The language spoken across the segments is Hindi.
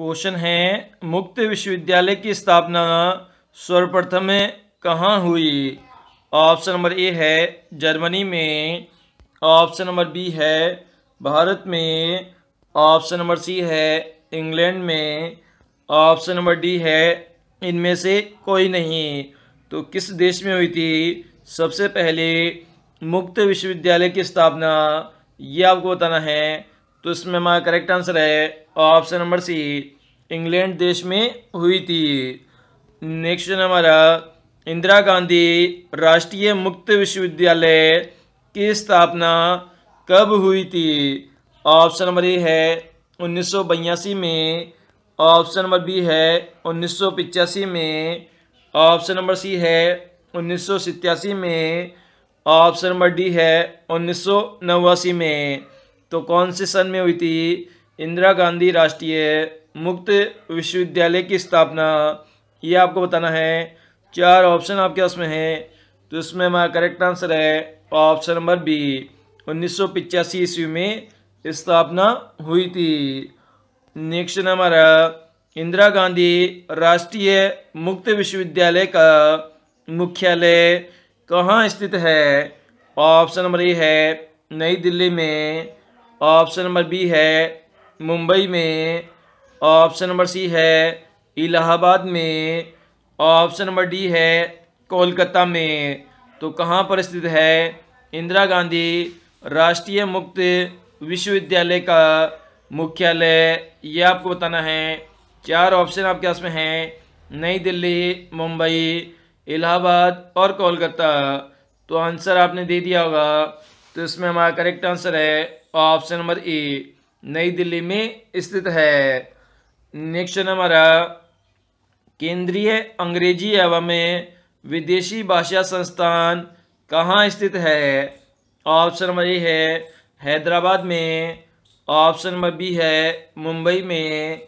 क्वेश्चन है मुक्त विश्वविद्यालय की स्थापना सर्वप्रथम कहाँ हुई ऑप्शन नंबर ए है जर्मनी में ऑप्शन नंबर बी है भारत में ऑप्शन नंबर सी है इंग्लैंड में ऑप्शन नंबर डी है इनमें से कोई नहीं तो किस देश में हुई थी सबसे पहले मुक्त विश्वविद्यालय की स्थापना ये आपको बताना है तो इसमें हमारा करेक्ट आंसर है ऑप्शन नंबर सी इंग्लैंड देश में हुई थी नेक्स्ट हमारा इंदिरा गांधी राष्ट्रीय मुक्त विश्वविद्यालय की स्थापना कब हुई थी ऑप्शन नंबर ए है उन्नीस में ऑप्शन नंबर बी है उन्नीस में ऑप्शन नंबर सी है उन्नीस में ऑप्शन नंबर डी है उन्नीस में तो कौन से सन में हुई थी इंदिरा गांधी राष्ट्रीय मुक्त विश्वविद्यालय की स्थापना ये आपको बताना है चार ऑप्शन आपके पास में है तो इसमें हमारा करेक्ट आंसर है ऑप्शन नंबर बी उन्नीस ईस्वी में स्थापना हुई थी नेक्स्ट हमारा इंदिरा गांधी राष्ट्रीय मुक्त विश्वविद्यालय का मुख्यालय कहाँ स्थित है ऑप्शन नंबर ए है नई दिल्ली में ऑप्शन नंबर बी है मुंबई में ऑप्शन नंबर सी है इलाहाबाद में ऑप्शन नंबर डी है कोलकाता में तो कहाँ पर स्थित है इंदिरा गांधी राष्ट्रीय मुक्त विश्वविद्यालय का मुख्यालय यह आपको बताना है चार ऑप्शन आपके पास में हैं नई दिल्ली मुंबई इलाहाबाद और कोलकाता तो आंसर आपने दे दिया होगा तो इसमें हमारा करेक्ट आंसर है option number A New Delhi में स्थित है नेक्स्ट नंबर केंद्रीय अंग्रेजी एवं विदेशी भाषा संस्थान कहाँ स्थित है ऑप्शन नंबर ए है हैदराबाद में ऑप्शन नंबर बी है मुंबई में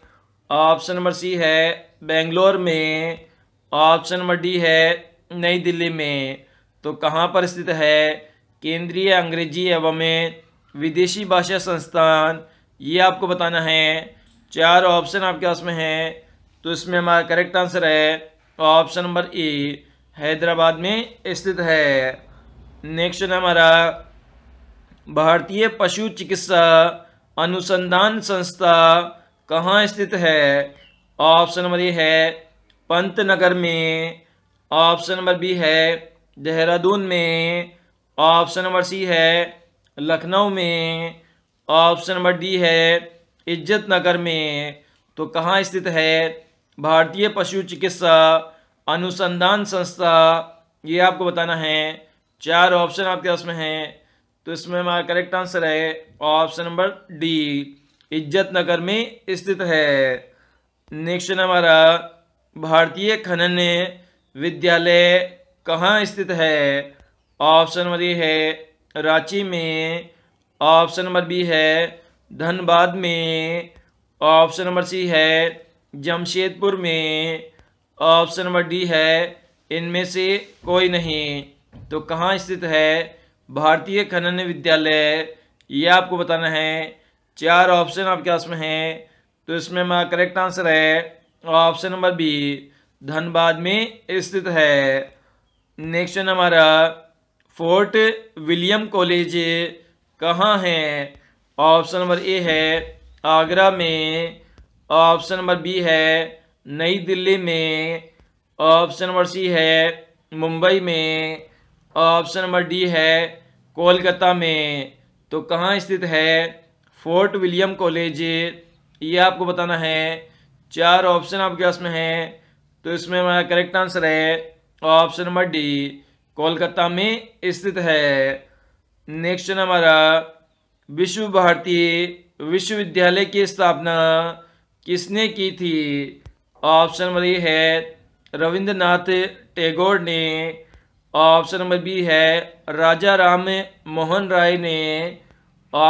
ऑप्शन नंबर सी है बेंगलोर में ऑप्शन नंबर डी है नई दिल्ली में तो कहाँ पर स्थित है केंद्रीय अंग्रेजी एवं विदेशी भाषा संस्थान ये आपको बताना है चार ऑप्शन आपके पास में है तो इसमें हमारा करेक्ट आंसर है ऑप्शन नंबर ए हैदराबाद में स्थित है नेक्स्ट हमारा भारतीय पशु चिकित्सा अनुसंधान संस्था कहाँ स्थित है ऑप्शन नंबर ए है पंत नगर में ऑप्शन नंबर बी है देहरादून में ऑप्शन नंबर सी है लखनऊ में ऑप्शन नंबर डी है इज्जत नगर में तो कहाँ स्थित है भारतीय पशु चिकित्सा अनुसंधान संस्था ये आपको बताना है चार ऑप्शन आपके पास में हैं तो इसमें हमारा करेक्ट आंसर है option number D Izzatnagar में स्थित है नेक्स्ट हमारा भारतीय खनन विद्यालय कहाँ स्थित है ऑप्शन नंबर ये है रांची में ऑप्शन नंबर बी है धनबाद में ऑप्शन नंबर सी है जमशेदपुर में ऑप्शन नंबर डी है इनमें से कोई नहीं तो कहाँ स्थित है भारतीय खनन विद्यालय ये आपको बताना है चार ऑप्शन आपके पास में हैं तो इसमें हमारा करेक्ट आंसर है ऑप्शन नंबर बी धनबाद में स्थित है नेक्स्ट हमारा फोर्ट विलियम कॉलेज कहाँ है ऑप्शन नंबर ए है आगरा में ऑप्शन नंबर बी है नई दिल्ली में ऑप्शन नंबर सी है मुंबई में ऑप्शन नंबर डी है कोलकाता में तो कहाँ स्थित है फोर्ट विलियम कॉलेज ये आपको बताना है चार ऑप्शन आपके पास में है तो इसमें हमारा करेक्ट आंसर है ऑप्शन नंबर डी कोलकाता में स्थित है नेक्स्ट हमारा विश्व भारती विश्वविद्यालय की स्थापना किसने की थी ऑप्शन नंबर ए है रविंद्रनाथ टैगोर ने ऑप्शन नंबर बी है राजा राम मोहन राय ने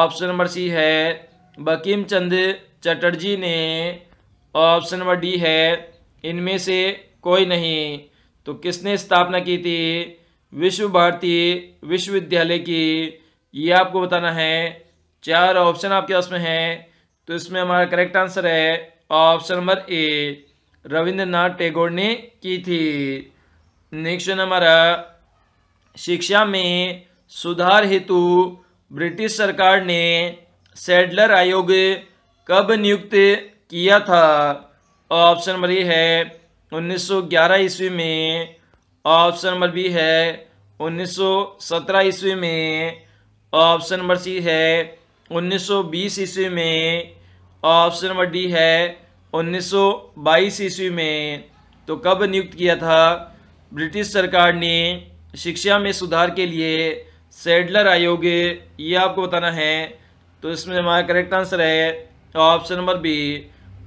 ऑप्शन नंबर सी है बकीम चंद चटर्जी ने ऑप्शन नंबर डी है इनमें से कोई नहीं तो किसने स्थापना की थी विश्व भारती विश्वविद्यालय की ये आपको बताना है चार ऑप्शन आपके पास में है तो इसमें हमारा करेक्ट आंसर है option number A Rabindranath Tagore ने की थी नेक्स्ट हमारा शिक्षा में सुधार हेतु ब्रिटिश सरकार ने सेडलर आयोग कब नियुक्त किया था ऑप्शन नंबर ये है 1911 ईस्वी में ऑप्शन नंबर बी है 1917 ईस्वी में ऑप्शन नंबर सी है 1920 ईस्वी में ऑप्शन नंबर डी है 1922 ईस्वी में तो कब नियुक्त किया था ब्रिटिश सरकार ने शिक्षा में सुधार के लिए सेडलर आयोग ये आपको बताना है तो इसमें हमारा करेक्ट आंसर है ऑप्शन नंबर बी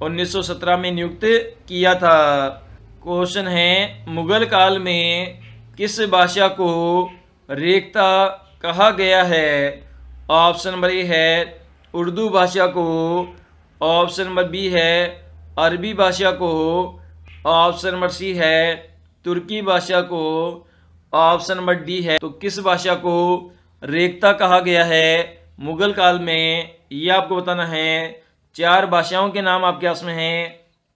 1917 में नियुक्त किया था क्वेश्चन है मुग़ल काल में किस भाषा को रेखता कहा गया है ऑप्शन नंबर ए है उर्दू भाषा को ऑप्शन नंबर बी है अरबी भाषा को ऑप्शन नंबर सी है तुर्की भाषा को ऑप्शन नंबर डी है तो किस भाषा को रेखता कहा गया है मुग़ल काल में ये आपको बताना है चार भाषाओं के नाम आपके पास में हैं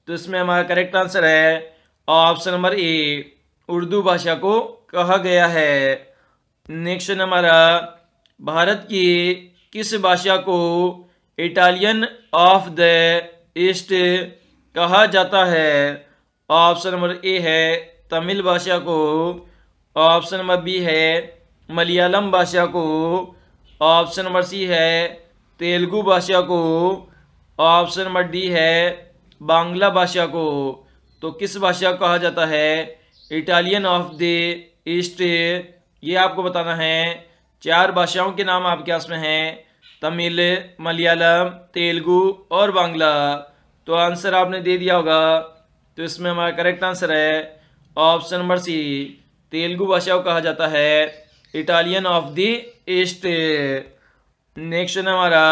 तो इसमें हमारा करेक्ट आंसर है ऑप्शन नंबर ए उर्दू भाषा को कहा गया है नेक्स्ट नंबर भारत की किस भाषा को इटालियन ऑफ द ईस्ट कहा जाता है ऑप्शन नंबर ए है तमिल भाषा को ऑप्शन नंबर बी है मलयालम भाषा को ऑप्शन नंबर सी है तेलुगु भाषा को ऑप्शन नंबर डी है बांग्ला भाषा को तो किस भाषा को कहा जाता है इटालियन ऑफ द ईस्ट ये आपको बताना है चार भाषाओं के नाम आपके पास में हैं तमिल मलयालम तेलुगु और बांग्ला तो आंसर आपने दे दिया होगा तो इसमें हमारा करेक्ट आंसर है ऑप्शन नंबर सी तेलुगु भाषा को कहा जाता है Italian of the East next हमारा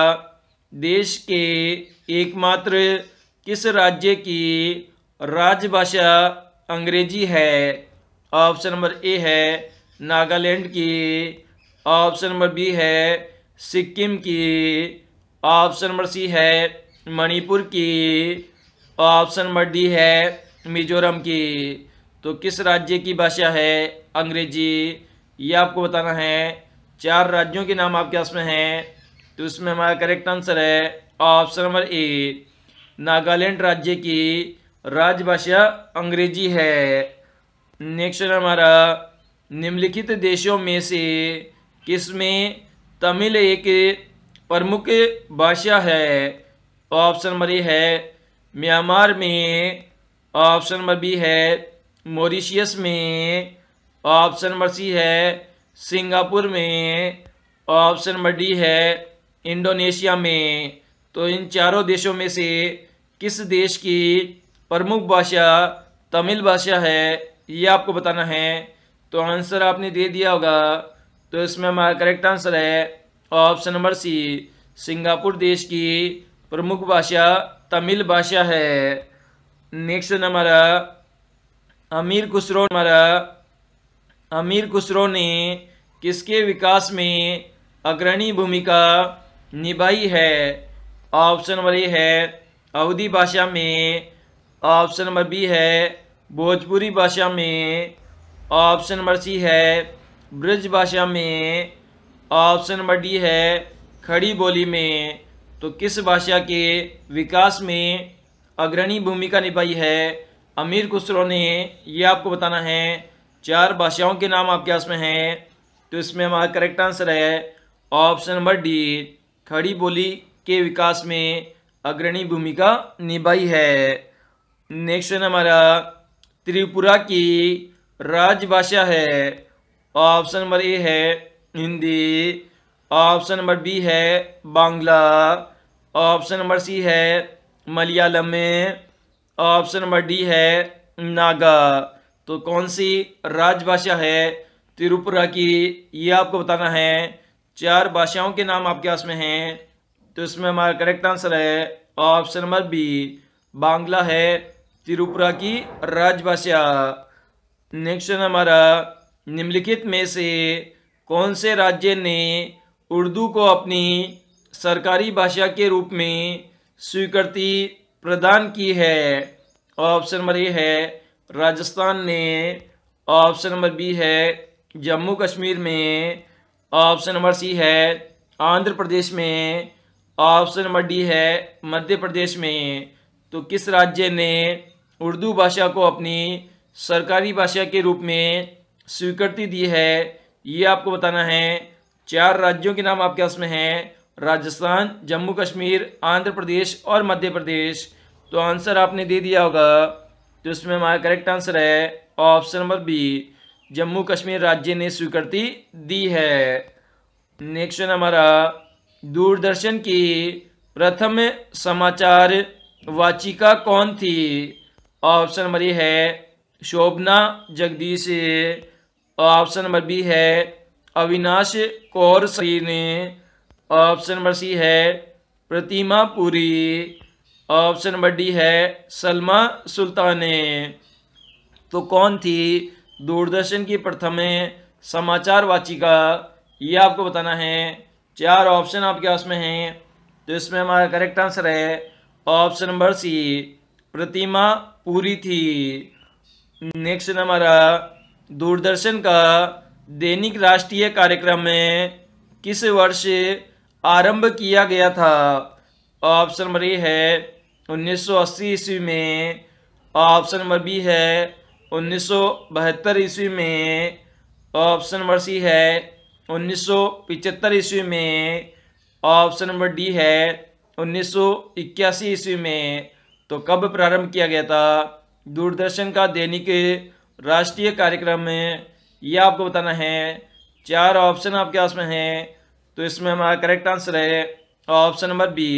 देश के एकमात्र किस राज्य की राज्य भाषा अंग्रेजी है ऑप्शन नंबर ए है नागालैंड की ऑप्शन नंबर बी है सिक्किम की ऑप्शन नंबर सी है मणिपुर की ऑप्शन नंबर डी है मिजोरम की तो किस राज्य की भाषा है अंग्रेजी ये आपको बताना है चार राज्यों के नाम आपके पास में हैं तो इसमें हमारा करेक्ट आंसर है ऑप्शन नंबर ए नागालैंड राज्य की राजभाषा अंग्रेजी है नेक्स्ट हमारा निम्नलिखित देशों में से किसमें तमिल एक प्रमुख भाषा है ऑप्शन नंबर ए है म्यांमार में ऑप्शन नंबर बी है मॉरिशियस में ऑप्शन नंबर सी है सिंगापुर में ऑप्शन नंबर डी है इंडोनेशिया में तो इन चारों देशों में से किस देश की प्रमुख भाषा तमिल भाषा है ये आपको बताना है तो आंसर आपने दे दिया होगा तो इसमें हमारा करेक्ट आंसर है ऑप्शन नंबर सी सिंगापुर देश की प्रमुख भाषा तमिल भाषा है नेक्स्ट हमारा अमीर खुसरो हमारा अमीर खुसरो ने किसके विकास में अग्रणी भूमिका निभाई है ऑप्शन नंबर ए है अवधि भाषा में ऑप्शन नंबर बी है भोजपुरी भाषा में ऑप्शन नंबर सी है ब्रज भाषा में ऑप्शन नंबर डी है खड़ी बोली में तो किस भाषा के विकास में अग्रणी भूमिका निभाई है अमीर खुसरो ने यह आपको बताना है चार भाषाओं के नाम आपके पास में हैं तो इसमें हमारा करेक्ट आंसर है option number D Khari Boli के विकास में अग्रणी भूमिका निभाई है नेक्स्ट हमारा त्रिपुरा की राजभाषा है ऑप्शन नंबर ए है हिंदी ऑप्शन नंबर बी है बांग्ला ऑप्शन नंबर सी है मलयालम ऑप्शन नंबर डी है नागा तो कौन सी राजभाषा है त्रिपुरा की ये आपको बताना है चार भाषाओं के नाम आपके पास में हैं तो इसमें हमारा करेक्ट आंसर है ऑप्शन नंबर बी बांग्ला है त्रिपुरा की राजभाषा नेक्स्ट हमारा निम्नलिखित में से कौन से राज्य ने उर्दू को अपनी सरकारी भाषा के रूप में स्वीकृति प्रदान की है ऑप्शन नंबर ए है राजस्थान ने ऑप्शन नंबर बी है जम्मू कश्मीर में ऑप्शन नंबर सी है आंध्र प्रदेश में ऑप्शन नंबर डी है मध्य प्रदेश में तो किस राज्य ने उर्दू भाषा को अपनी सरकारी भाषा के रूप में स्वीकृति दी है ये आपको बताना है चार राज्यों के नाम आपके पास में हैं राजस्थान जम्मू कश्मीर आंध्र प्रदेश और मध्य प्रदेश तो आंसर आपने दे दिया होगा तो इसमें हमारा करेक्ट आंसर है option number B Jammu Kashmir राज्य ने स्वीकृति दी है नेक्स्ट हमारा दूरदर्शन की प्रथम समाचार वाचिका कौन थी ऑप्शन नंबर ए है Shobhana Jagdish option number B है अविनाश कौर सही ने ऑप्शन नंबर सी है Pratima Puri option number D है सलमा सुल्ताने तो कौन थी दूरदर्शन की प्रथम समाचार वाचिका ये आपको बताना है चार ऑप्शन आपके पास में हैं तो इसमें हमारा करेक्ट आंसर है option number C Pratima Puri थी नेक्स्ट हमारा दूरदर्शन का दैनिक राष्ट्रीय कार्यक्रम में किस वर्ष आरंभ किया गया था ऑप्शन नंबर ए है 1980 ईस्वी में ऑप्शन नंबर बी है 1972 ईस्वी में ऑप्शन नंबर सी है 1975 ईस्वी में ऑप्शन नंबर डी है 1981 ईस्वी में तो कब प्रारंभ किया गया था दूरदर्शन का दैनिक राष्ट्रीय कार्यक्रम में यह आपको बताना है चार ऑप्शन आपके पास में है तो इसमें हमारा करेक्ट आंसर है ऑप्शन नंबर बी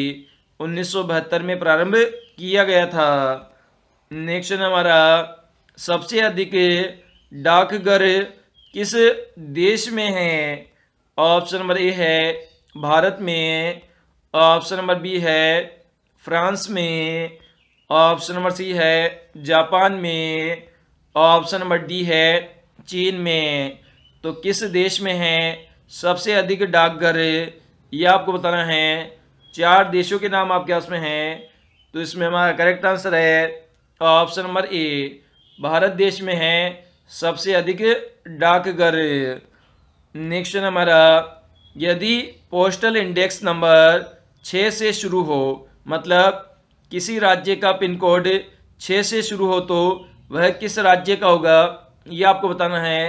उन्नीस में प्रारंभ किया गया था नेक्स्ट हमारा सबसे अधिक डाकघर किस देश में है ऑप्शन नंबर ए है भारत में ऑप्शन नंबर बी है फ्रांस में ऑप्शन नंबर सी है जापान में ऑप्शन नंबर डी है चीन में तो किस देश में है सबसे अधिक डाकघर ये आपको बताना है चार देशों के नाम आपके पास में हैं तो इसमें हमारा करेक्ट आंसर है ऑप्शन नंबर ए भारत देश में है सबसे अधिक डाकघर नेक्स्ट हमारा यदि पोस्टल इंडेक्स नंबर छः से शुरू हो मतलब किसी राज्य का पिन कोड छः से शुरू हो तो वह किस राज्य का होगा ये आपको बताना है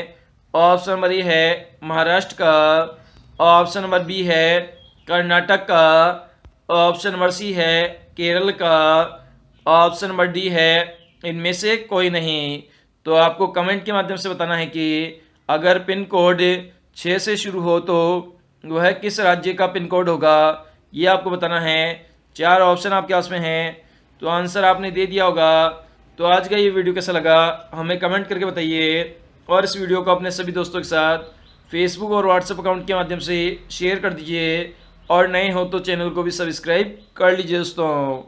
ऑप्शन नंबर ए है महाराष्ट्र का ऑप्शन नंबर बी है कर्नाटक का ऑप्शन नंबर सी है केरल का ऑप्शन नंबर डी है इनमें से कोई नहीं तो आपको कमेंट के माध्यम से बताना है कि अगर पिन कोड छः से शुरू हो तो वह किस राज्य का पिन कोड होगा ये आपको बताना है चार ऑप्शन आपके पास में हैं तो आंसर आपने दे दिया होगा तो आज का ये वीडियो कैसा लगा हमें कमेंट करके बताइए और इस वीडियो को अपने सभी दोस्तों के साथ फेसबुक और व्हाट्सएप अकाउंट के माध्यम से शेयर कर दीजिए और नए हो तो चैनल को भी सब्सक्राइब कर लीजिए दोस्तों